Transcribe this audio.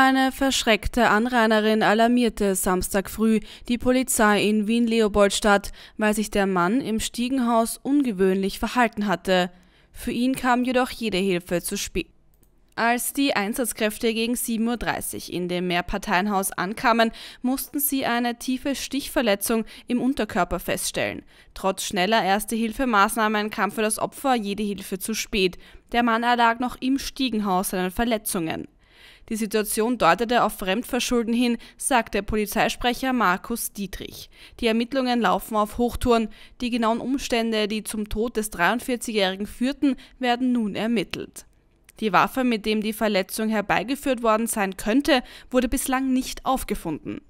Eine verschreckte Anrainerin alarmierte Samstag früh die Polizei in Wien-Leopoldstadt, weil sich der Mann im Stiegenhaus ungewöhnlich verhalten hatte. Für ihn kam jedoch jede Hilfe zu spät. Als die Einsatzkräfte gegen 7.30 Uhr in dem Mehrparteienhaus ankamen, mussten sie eine tiefe Stichverletzung im Unterkörper feststellen. Trotz schneller erste hilfemaßnahmen kam für das Opfer jede Hilfe zu spät. Der Mann erlag noch im Stiegenhaus seinen Verletzungen. Die Situation deutete auf Fremdverschulden hin, sagte Polizeisprecher Markus Dietrich. Die Ermittlungen laufen auf Hochtouren. Die genauen Umstände, die zum Tod des 43-Jährigen führten, werden nun ermittelt. Die Waffe, mit dem die Verletzung herbeigeführt worden sein könnte, wurde bislang nicht aufgefunden.